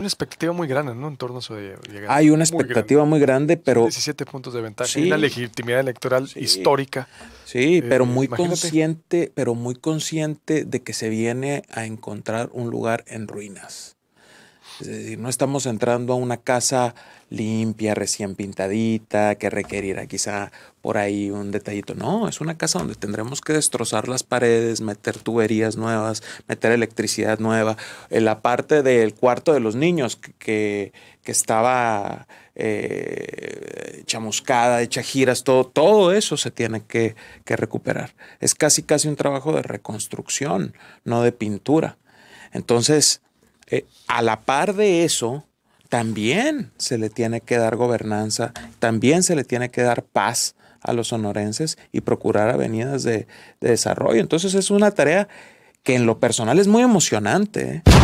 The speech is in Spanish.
una expectativa muy grande, ¿no? En torno a su eh, llegada. Hay una expectativa muy grande, pero... 17 puntos de ventaja. Sí, una legitimidad electoral histórica. Sí, pero eh, muy consciente, pero muy consciente de que se viene a encontrar un lugar en ruinas decir, eh, no estamos entrando a una casa limpia, recién pintadita, que requerirá quizá por ahí un detallito. No, es una casa donde tendremos que destrozar las paredes, meter tuberías nuevas, meter electricidad nueva. En la parte del cuarto de los niños que, estaba eh, chamuscada, hecha giras, todo, todo eso se tiene que, que recuperar. Es casi, casi un trabajo de reconstrucción, no de pintura. Entonces, eh, a la par de eso, también se le tiene que dar gobernanza, también se le tiene que dar paz a los sonorenses y procurar avenidas de, desarrollo. Entonces es una tarea que en lo personal es muy emocionante. ¿eh?